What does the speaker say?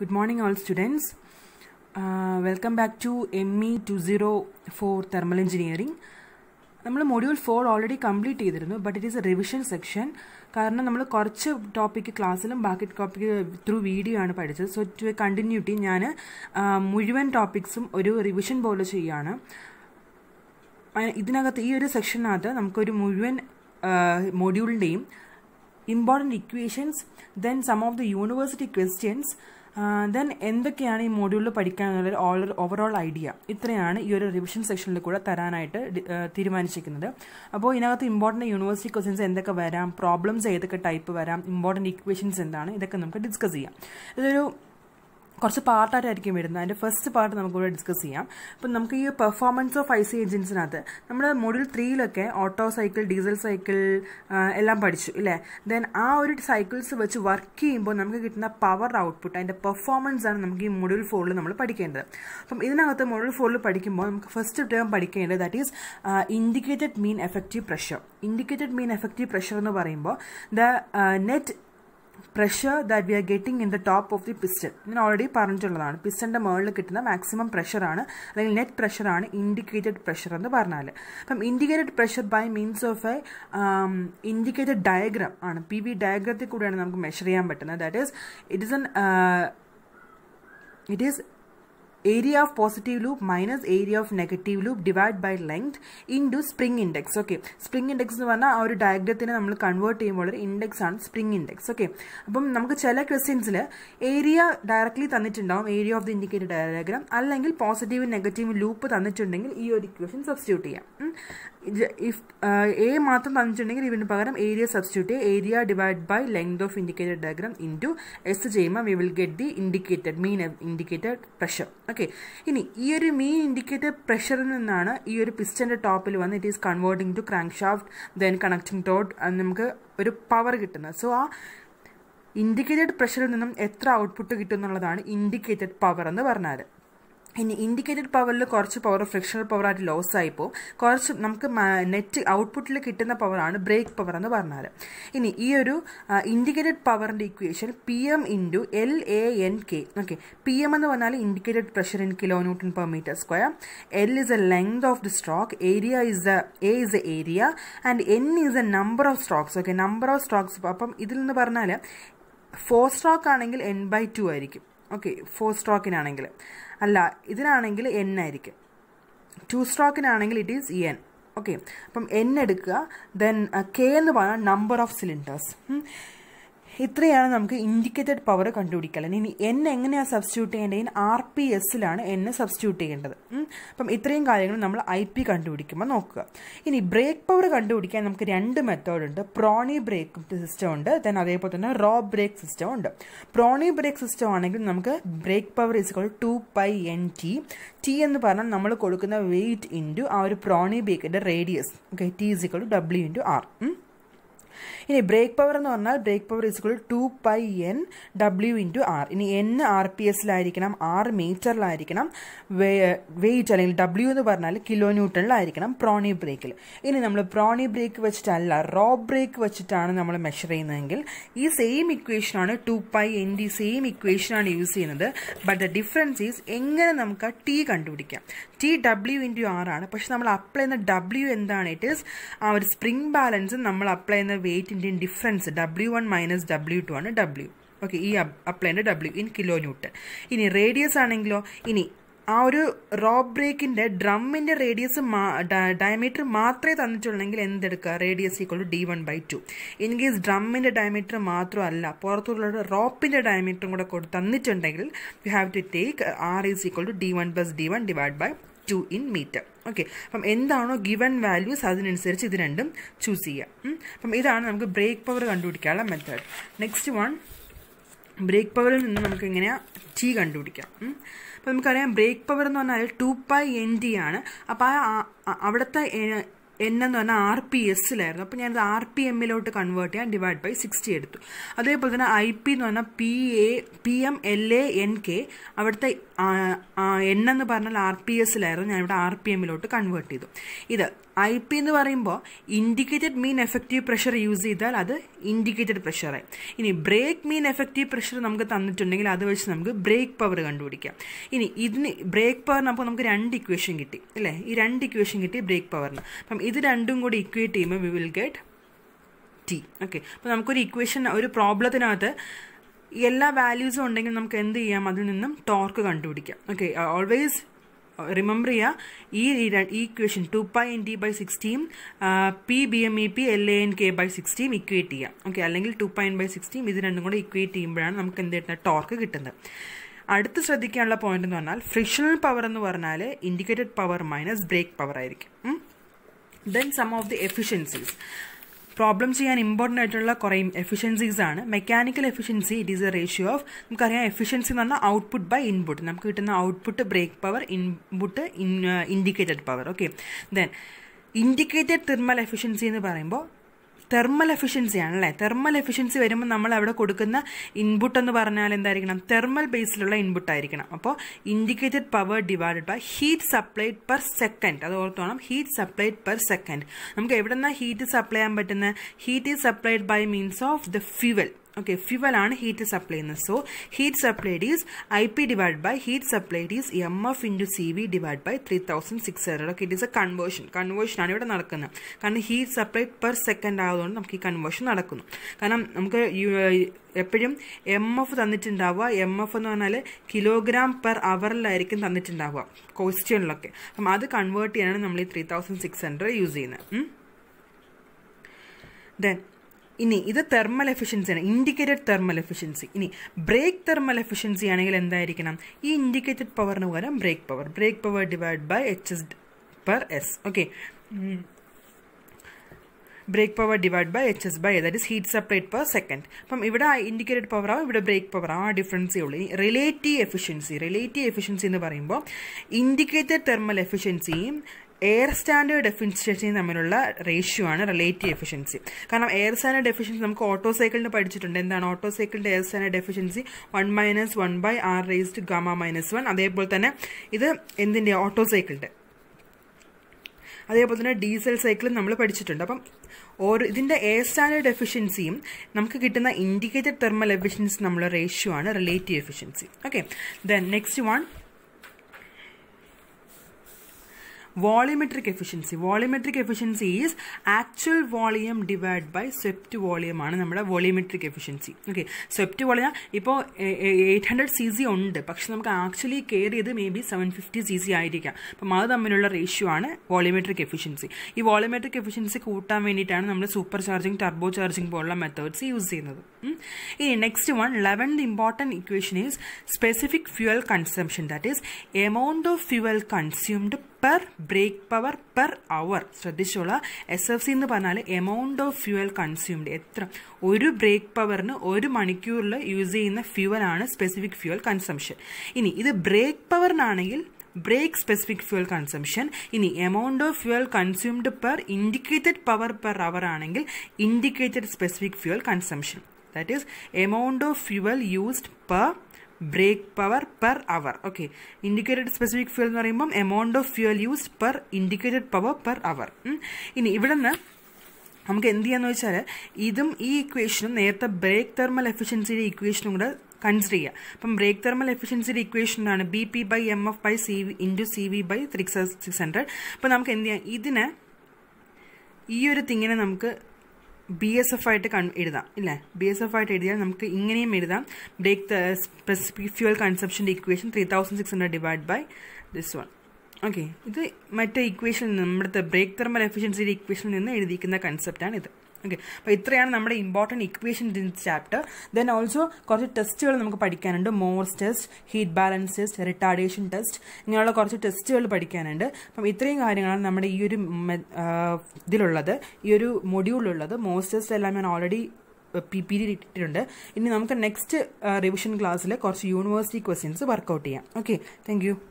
Good morning all students. Uh, welcome back to ME 204 Thermal Engineering. നമ്മൾ module four already complete ചെയ്തിരുന്നു but it is a revision section കാരണം നമ്മൾ കുറച്ച് topic ക്ലാസ്സിലും ബാക്കി topic through video ആണ് പഠിച്ചത് സോ ടു എ കണ്ടിന്യൂറ്റി ഞാൻ മുഴുവൻ ടോപ്പിക്സും ഒരു റിവിഷൻ പോലെ ചെയ്യുകയാണ് ഇതിനകത്ത് ഈ ഒരു സെക്ഷനകത്ത് നമുക്കൊരു മുഴുവൻ മൊഡ്യൂളിൻ്റെയും important equations then some of the university questions then എന്തൊക്കെയാണ് ഈ മോഡ്യൂളിൽ പഠിക്കാനുള്ള ഓൾ ഓവറോൾ ഐഡിയ ഇത്രയാണ് ഈ ഒരു റിവിഷൻ സെക്ഷനിൽ കൂടെ തരാനായിട്ട് തീരുമാനിച്ചിരിക്കുന്നത് അപ്പോൾ ഇതിനകത്ത് ഇമ്പോർട്ടൻറ്റ് യൂണിവേഴ്സിറ്റി ക്വസ്റ്റ്യൻസ് എന്തൊക്കെ വരാം പ്രോബ്ലംസ് ഏതൊക്കെ ടൈപ്പ് വരാം ഇമ്പോർട്ടൻറ്റ് ഇക്വേഷൻസ് എന്താണ് ഇതൊക്കെ നമുക്ക് ഡിസ്കസ് ചെയ്യാം ഇതൊരു കുറച്ച് പാർട്ടായിട്ടായിരിക്കും വരുന്നത് അതിൻ്റെ ഫസ്റ്റ് പാർട്ട് നമുക്കിവിടെ ഡിസ്കസ് ചെയ്യാം അപ്പം നമുക്ക് ഈ പെർഫോമൻസ് ഓഫ് ഐ സി എഞ്ചിൻസിനകത്ത് നമ്മൾ മോഡ്യൂൾ ത്രീയിലൊക്കെ ഓട്ടോ സൈക്കിൾ ഡീസൽ സൈക്കിൾ എല്ലാം പഠിച്ചു ഇല്ലേ ദെൻ ആ ഒരു സൈക്കിൾസ് വെച്ച് വർക്ക് ചെയ്യുമ്പോൾ നമുക്ക് കിട്ടുന്ന പവർ ഔട്ട്പുട്ട് അതിൻ്റെ പെർഫോമൻസ് ആണ് നമുക്ക് ഈ മോഡ്യൂൾ ഫോറിൽ നമ്മൾ പഠിക്കേണ്ടത് അപ്പം ഇതിനകത്ത് മോഡ്യൂൾ ഫോറിൽ പഠിക്കുമ്പോൾ നമുക്ക് ഫസ്റ്റ് ടേം പഠിക്കേണ്ടത് that is indicated mean effective pressure indicated mean effective pressure എന്ന് പറയുമ്പോൾ the net pressure that we are getting in the top of the piston ഞാൻ ഓൾറെഡി പറഞ്ഞിട്ടുള്ളതാണ് പിസ്റ്റൻ്റെ മുകളിൽ കിട്ടുന്ന മാക്സിമം പ്രഷറാണ് അല്ലെങ്കിൽ നെറ്റ് പ്രഷറാണ് ഇൻഡിക്കേറ്റഡ് പ്രഷർ എന്ന് പറഞ്ഞാൽ അപ്പം indicated pressure by means of a indicated diagram ആണ് പി വി ഡയഗ്രത്തിൽ കൂടെയാണ് നമുക്ക് മെഷർ ചെയ്യാൻ പറ്റുന്നത് that is it is N it is area of positive loop minus area of negative loop divide by length into spring index okay spring index എന്ന് പറഞ്ഞാൽ ആ ഒരു ഡയഗ്രത്തിനെ നമ്മൾ കൺവേർട്ട് ചെയ്യുമ്പോൾ ഒരു ഇൻഡെക്സ് ആണ് സ്പ്രിംഗ് ഇൻഡെക്സ് ഓക്കെ അപ്പം നമുക്ക് ചില ക്വസ്റ്റ്യൻസിൽ ഏരിയ ഡയറക്റ്റ്ലി തന്നിട്ടുണ്ടാവും area of the indicated diagram അല്ലെങ്കിൽ പോസിറ്റീവ് നെഗറ്റീവ് ലൂപ്പ് തന്നിട്ടുണ്ടെങ്കിൽ ഈ ഒരു ഇക്വേഷൻ സബ്സ്റ്റിറ്റ്യൂട്ട് ചെയ്യാം ഇഫ് എ മാത്രം തന്നിട്ടുണ്ടെങ്കിൽ ഇതിന് പകരം ഏരിയ സബ്സ്റ്റിറ്റ്യൂട്ട് ചെയ്യുക area divide by length of indicated diagram into S ചെയ്യുമ്പോൾ we will get the indicated mean indicated pressure okay ഇനി ഈ ഒരു മെയിൻ ഇൻഡിക്കേറ്റർ പ്രഷറിൽ നിന്നാണ് ഈ ഒരു പിസ്റ്റൻ്റെ ടോപ്പിൽ വന്ന് it is converting to crank shaft then connecting ടോട്ട് നമുക്ക് ഒരു പവർ കിട്ടുന്നത് സോ ആ ഇൻഡിക്കേറ്റഡ് പ്രഷറിൽ നിന്നും എത്ര ഔട്ട്പുട്ട് കിട്ടും എന്നുള്ളതാണ് ഇൻഡിക്കേറ്റഡ് പവർ എന്ന് പറഞ്ഞാൽ ഇനി ഇൻഡിക്കേറ്റഡ് പവറിൽ കുറച്ച് പവർ ഫ്രിക്ഷണൽ പവറായിട്ട് ലോസ് ആയിപ്പോൾ കുറച്ച് നമുക്ക് നെറ്റ് ഔട്ട്പുട്ടിൽ കിട്ടുന്ന പവറാണ് ബ്രേക്ക് പവർ എന്ന് പറഞ്ഞാൽ ഇനി ഈ ഒരു ഇൻഡിക്കേറ്റഡ് പവറിൻ്റെ equation P M into L A N K okay P M എന്ന് പറഞ്ഞാൽ indicated pressure in kilo newton per metre square L is a length of the stroke area is a A is a area and N is a number of strokes okay number of strokes അപ്പം ഇതിൽ നിന്ന് പറഞ്ഞാൽ four stroke ആണെങ്കിൽ N by two ആയിരിക്കും okay four സ്ട്രോക്കിനാണെങ്കിൽ അല്ല ഇതിനാണെങ്കിൽ N ആയിരിക്കും ടു സ്ട്രോക്കിനാണെങ്കിൽ ഇറ്റ് ഈസ് എൻ ഓക്കെ അപ്പം എൻ എടുക്കുക ദെൻ കെ uh, എന്ന് പറഞ്ഞാൽ നമ്പർ ഓഫ് സിലിണ്ടേഴ്സ് ഇത്രയാണ് നമുക്ക് ഇൻഡിക്കേറ്റഡ് പവർ കണ്ടുപിടിക്കൽ ഇനി എൻ എങ്ങനെയാണ് സബ്സ്റ്റിറ്റ്യൂട്ട് ചെയ്യേണ്ടത് ആർ പി എസിലാണ് എന്ന് സബ്സ്റ്റിറ്റ്യൂട്ട് ചെയ്യേണ്ടത് അപ്പം ഇത്രയും കാര്യങ്ങൾ നമ്മൾ ഐ പി കണ്ടുപിടിക്കുമ്പോൾ നോക്കുക ഇനി ബ്രേക്ക് പവർ കണ്ടുപിടിക്കാൻ നമുക്ക് രണ്ട് മെത്തേഡ് ഉണ്ട് പ്രോണി ബ്രേക്ക് സിസ്റ്റം ഉണ്ട് ദെൻ അതേപോലെ തന്നെ റോ ബ്രേക്ക് സിസ്റ്റം ഉണ്ട് പ്രോണി ബ്രേക്ക് സിസ്റ്റം ആണെങ്കിൽ നമുക്ക് brake power is equal to pi N T T എന്ന് പറഞ്ഞാൽ നമ്മൾ കൊടുക്കുന്ന വെയിറ്റ് ഇൻറ്റു ആ ഒരു പ്രോണി ബേക്കിൻ്റെ radius okay T is equal to W into R ഇനി ബ്രേക്ക് പവർ എന്ന് പറഞ്ഞാൽ brake power is equal to pi N W into R ഇനി എൻ ആർ പി എസിലായിരിക്കണം ആർ മീറ്ററിലായിരിക്കണം വെയിറ്റ് അല്ലെങ്കിൽ ഡബ്ല്യു എന്ന് പറഞ്ഞാൽ കിലോ ന്യൂട്ടണിലായിരിക്കണം പ്രോണി ബ്രേക്കിൽ ഇനി നമ്മൾ പ്രോണി ബ്രേക്ക് വെച്ചിട്ടല്ല റോ ബ്രേക്ക് വെച്ചിട്ടാണ് നമ്മൾ മെഷർ ചെയ്യുന്നതെങ്കിൽ ഈ സെയിം ഇക്വേഷനാണ് two pi N D same ഇക്വേഷനാണ് യൂസ് ചെയ്യുന്നത് ബട്ട് ദ ഡിഫറൻസ് ഈസ് എങ്ങനെ നമുക്ക് ആ ടി കണ്ടുപിടിക്കാം ടി ഡബ്ല്യു ഇൻറ്റു ആർ ആണ് പക്ഷെ നമ്മൾ അപ്ലൈ ചെയ്യുന്ന ഡബ്ല്യു എന്താണ് ഇറ്റ് ഈസ് ആ ഒരു സ്പ്രിംഗ് ബാലൻസ് നമ്മൾ അപ്ലൈ ചെയ്യുന്ന വെയിറ്റിൻ്റെയും difference W one minus W two ആണ് ഡബ്ല്യു ഓക്കെ ഈ അപ്ലൈൻ്റെ ഡബ്ല്യു ഇൻ കിലോ ന്യൂട്ടൺ ഇനി റേഡിയസ് ആണെങ്കിലോ ഇനി ആ ഒരു റോ ബ്രേക്കിൻ്റെ ഡ്രമ്മിൻ്റെ റേഡിയസ് ഡയമീറ്റർ മാത്രമേ തന്നിട്ടുള്ളെങ്കിൽ എന്തെടുക്കുക radius equal to D one by two in case ഡ്രമ്മിൻ്റെ ഡയമീറ്റർ മാത്രമല്ല പുറത്തുള്ള റോപ്പിൻ്റെ ഡയമീറ്ററും കൂടെ തന്നിട്ടുണ്ടെങ്കിൽ you have to take R is equal to D one plus D one divide by two in metre okay അപ്പം എന്താണോ ഗിവൺ വാല്യൂസ് അതിനനുസരിച്ച് ഇത് രണ്ടും ചൂസ് ചെയ്യാം അപ്പം ഇതാണ് നമുക്ക് ബ്രേക്ക് പവർ കണ്ടുപിടിക്കാനുള്ള മെത്തേഡ് നെക്സ്റ്റ് വൺ ബ്രേക്ക് പവറിൽ നിന്ന് നമുക്ക് എങ്ങനെയാണ് ടി കണ്ടുപിടിക്കാം അപ്പം നമുക്കറിയാം ബ്രേക്ക് പവർ എന്ന് പറഞ്ഞാൽ ടു പൈ എൻ ടി ആണ് അപ്പം ആ അവിടുത്തെ എൻ എന്ന് പറഞ്ഞാൽ ആർ പി എസ്സിലായിരുന്നു അപ്പോൾ ഞാനത് ആർ പി എമ്മിലോട്ട് കൺവേർട്ട് ചെയ്യാൻ ഡിവൈഡ് ബൈ സിക്സ്റ്റി എടുത്തു അതേപോലെ തന്നെ ഐ പി എന്ന് പറഞ്ഞാൽ P A P M L A N K അവിടുത്തെ എൻ എന്ന് പറഞ്ഞാൽ ആർ പി എസ്സിലായിരുന്നു ഞാനിവിടെ ആർ പി എമ്മിലോട്ട് കൺവേർട്ട് ചെയ്തു ഇത് ഐ പി എന്ന് പറയുമ്പോൾ indicated mean effective pressure use ചെയ്താൽ അത് ഇൻഡിക്കേറ്റഡ് പ്രഷറായി ഇനി ബ്രേക്ക് മീൻ എഫക്റ്റീവ് പ്രഷർ നമുക്ക് തന്നിട്ടുണ്ടെങ്കിൽ അത് വെച്ച് നമുക്ക് ബ്രേക്ക് പവർ കണ്ടുപിടിക്കാം ഇനി ഇതിന് ബ്രേക്ക് പവറിന് അപ്പോൾ നമുക്ക് രണ്ട് ഇക്വേഷൻ കിട്ടി അല്ലേ ഈ രണ്ട് ഇക്വേഷൻ കിട്ടി ബ്രേക്ക് പവറിന് അപ്പം ഇത് രണ്ടും കൂടി ഇക്വേറ്റ് ചെയ്യുമ്പോൾ we will get T okay അപ്പോൾ നമുക്കൊരു ഇക്വേഷൻ ഒരു പ്രോബ്ലത്തിനകത്ത് എല്ലാ വാല്യൂസും ഉണ്ടെങ്കിൽ നമുക്ക് എന്ത് ചെയ്യാം അതിൽ നിന്നും ടോർക്ക് കണ്ടുപിടിക്കാം ഓക്കെ ഓൾവേസ് റിമെമ്പർ ചെയ്യുക ഈ equation two pi N T by sixty P B M E P L A N K by sixty equate ചെയ്യാം ഓക്കെ അല്ലെങ്കിൽ two pi N by sixty ഇത് രണ്ടും കൂടെ ഇക്വേറ്റ് ചെയ്യുമ്പോഴാണ് നമുക്ക് എന്ത് കിട്ടുന്നത് ടോർക്ക് കിട്ടുന്നത് അടുത്ത് ശ്രദ്ധിക്കാനുള്ള പോയിന്റ് എന്ന് പറഞ്ഞാൽ ഫ്രിക്ഷണൽ പവർ എന്ന് പറഞ്ഞാൽ indicated power minus brake power ആയിരിക്കും then some of the efficiencies problem ചെയ്യാൻ ഇമ്പോർട്ടൻ്റ് ആയിട്ടുള്ള കുറേ എഫിഷ്യൻസീസ് ആണ് mechanical efficiency it is a ratio of നമുക്കറിയാം എഫിഷ്യൻസി എന്ന് പറഞ്ഞാൽ ഔട്ട്പുട്ട് ബൈ ഇൻപുട്ട് നമുക്ക് കിട്ടുന്ന output brake power input in indicated power okay then indicated thermal efficiency എന്ന് പറയുമ്പോൾ തെർമൽ എഫിഷ്യൻസി ആണല്ലേ തെർമൽ എഫിഷ്യൻസി വരുമ്പോൾ നമ്മൾ അവിടെ കൊടുക്കുന്ന ഇൻപുട്ട് എന്ന് പറഞ്ഞാൽ എന്തായിരിക്കണം തെർമൽ ബേസിലുള്ള ഇൻപുട്ട് ആയിരിക്കണം അപ്പോൾ indicated power divided by heat supplied per second അത് ഓർത്തോണം ഹീറ്റ് സപ്ലൈഡ് പെർ സെക്കൻഡ് നമുക്ക് എവിടെ നിന്നാണ് ഹീറ്റ് സപ്ലൈ ചെയ്യാൻ പറ്റുന്നത് heat is supplied by means of the fuel okay fuel ആണ് ഹീറ്റ് സപ്ലൈ ചെയ്യുന്നത് so heat supplied is I P divide by heat supplied is M F into C V divide by three thousand six hundred okay it is a conversion conversion ആണ് ഇവിടെ നടക്കുന്നത് കാരണം heat supply per second ആയതുകൊണ്ട് നമുക്ക് ഈ conversion നടക്കുന്നു കാരണം നമുക്ക് എപ്പോഴും എം എഫ് തന്നിട്ടുണ്ടാവുക എം എഫ് എന്ന് പറഞ്ഞാൽ കിലോഗ്രാം പെർ അവറിലായിരിക്കും തന്നിട്ടുണ്ടാവുക ക്വസ്റ്റ്യനിലൊക്കെ അപ്പം അത് കൺവേർട്ട് ചെയ്യാനാണ് നമ്മൾ ഈ three thousand six hundred use ചെയ്യുന്നത് ദെൻ ഇനി ഇത് തെർമൽ എഫിഷ്യൻസിയാണ് ഇൻഡിക്കേറ്റഡ് തെർമൽ എഫിഷ്യൻസി ഇനി ബ്രേക്ക് തെർമൽ എഫിഷ്യൻസി ആണെങ്കിൽ എന്തായിരിക്കണം ഈ ഇൻഡിക്കേറ്റഡ് പവറിന് പകരം brake power brake power divide by H S per S okay brake power divide by H S by that is heat separate per second അപ്പം ഇവിടെ indicated power ആവും ഇവിടെ ബ്രേക്ക് പവർ ആവും ആ ഡിഫറൻസേ ഉള്ളൂ റിലേറ്റീവ് എഫിഷ്യൻസി റിലേറ്റീവ് എഫിഷ്യൻസി എന്ന് പറയുമ്പോൾ indicated thermal എഫിഷ്യൻസിയും എയർ സ്റ്റാൻഡേർഡ് എഫിഷ്യൻസിയും തമ്മിലുള്ള റേഷ്യോ ആണ് റിലേറ്റീവ് എഫിഷ്യൻസി കാരണം എയർ സ്റ്റാൻഡേർഡ് എഫിഷ്യൻസി നമുക്ക് ഓട്ടോ സൈക്കിളിന് പഠിച്ചിട്ടുണ്ട് എന്താണ് ഓട്ടോ സൈക്കിളിന്റെ air standard efficiency one minus one by R to gamma minus one അതേപോലെ തന്നെ ഇത് എന്തിന്റെ ഓട്ടോ സൈക്കിളിന്റെ അതേപോലെ തന്നെ ഡീസൽ സൈക്കിളും നമ്മൾ പഠിച്ചിട്ടുണ്ട് അപ്പം ഓരോ ഇതിന്റെ എയർ സ്റ്റാൻഡേർഡ് എഫിഷ്യൻസിയും നമുക്ക് കിട്ടുന്ന ഇൻഡിക്കേറ്റഡ് തെർമൽ എഫിഷ്യൻസി നമ്മളെ റേഷ്യോ ആണ് relative efficiency okay then next one volumetric efficiency volumetric efficiency is actual volume divide by swept volume ആണ് നമ്മുടെ volumetric efficiency okay swept volume ഇപ്പോൾ എയ്റ്റ് ഹൺഡ്രഡ് സി സി ഉണ്ട് പക്ഷെ നമുക്ക് ആക്ച്വലി കയറിയത് may be seven fifty C C ആയിരിക്കാം അപ്പം അത് തമ്മിലുള്ള റേഷ്യോ ആണ് വോളിയമെട്രിക് എഫിഷ്യൻസി ഈ വോളിയമെട്രിക് എഫിഷ്യൻസി കൂട്ടാൻ വേണ്ടിയിട്ടാണ് നമ്മൾ സൂപ്പർ ചാർജിങ് ടർബോ ചാർജിങ് പോലുള്ള മെത്തേഡ്സ് യൂസ് ചെയ്യുന്നത് ഇനി next one eleventh important equation is specific fuel consumption that is amount of fuel consumed per brake power per hour ശ്രദ്ധിച്ചോളാം S F C എന്ന് പറഞ്ഞാൽ amount of fuel consumed എത്ര ഒരു break പവറിന് ഒരു മണിക്കൂറിൽ യൂസ് ചെയ്യുന്ന ഫ്യൂവലാണ് സ്പെസിഫിക് ഫ്യൂവൽ കൺസംഷൻ ഇനി ഇത് ബ്രേക്ക് പവറിനാണെങ്കിൽ ബ്രേക്ക് സ്പെസിഫിക് ഫ്യൂവൽ കൺസംഷൻ ഇനി amount of fuel consumed per indicated power per hour ആണെങ്കിൽ indicated specific fuel consumption that is amount of fuel used per brake power per hour okay indicated specific fuel എന്ന് പറയുമ്പം amount of fuel use per indicated power per hour ഇനി ഇവിടെ നിന്ന് നമുക്ക് എന്ത് ചെയ്യാന്ന് വെച്ചാൽ ഇതും ഈ ഇക്വേഷനും നേരത്തെ ബ്രേക്ക് തെർമൽ എഫിഷ്യൻസിയുടെ ഇക്വേഷനും കൂടെ കൺസിഡർ ചെയ്യുക അപ്പം ബ്രേക്ക് തെർമൽ എഫിഷ്യൻസിയുടെ ഇക്വേഷൻ ആണ് B P by M F by C V into C V by three six hundred അപ്പം നമുക്ക് എന്ത് ചെയ്യാം ഇതിന് ഈ ഒരു തിങ്ങിനെ നമുക്ക് ബി എസ് എഫ് ആയിട്ട് എഴുതാം ഇല്ലേ ബി എസ് എഫ് ആയിട്ട് എഴുതിയാൽ നമുക്ക് ഇങ്ങനെയും എഴുതാം ബ്രേക്ക് ദ സ്പെസിഫിക് ഫ്യൂൽ കൺസെപ്ഷൻ്റെ equation three thousand six hundred divide by this one okay ഇത് മറ്റേ ഇക്വേഷനിൽ നിന്ന് നമ്മുടെ ബ്രേക്ക് തെർമൽ എഫിഷ്യൻസിയുടെ ഇക്വേഷനിൽ നിന്ന് എഴുതിയിരിക്കുന്ന കൺസെപ്റ്റാണ് ഇത് ഓക്കെ അപ്പോൾ ഇത്രയാണ് നമ്മുടെ important equation in this chapter then also കുറച്ച് ടെസ്റ്റുകൾ നമുക്ക് പഠിക്കാനുണ്ട് Morse test heat balance test retardation test ഇങ്ങനെയുള്ള കുറച്ച് ടെസ്റ്റുകൾ പഠിക്കാനുണ്ട് അപ്പം ഇത്രയും കാര്യങ്ങളാണ് നമ്മുടെ ഈ ഒരു ഇതിലുള്ളത് ഈ ഒരു മൊഡ്യൂളിലുള്ളത് മോർസ് ടെസ്റ്റ് എല്ലാം ഞാൻ ഓൾറെഡി പി പി ഡി ഇട്ടിട്ടുണ്ട് ഇനി നമുക്ക് നെക്സ്റ്റ് റിവിഷൻ ക്ലാസ്സിൽ കുറച്ച് യൂണിവേഴ്സിറ്റി ക്വസ്റ്റ്യൻസ് വർക്കൗട്ട് ചെയ്യാം ഓക്കെ താങ്ക്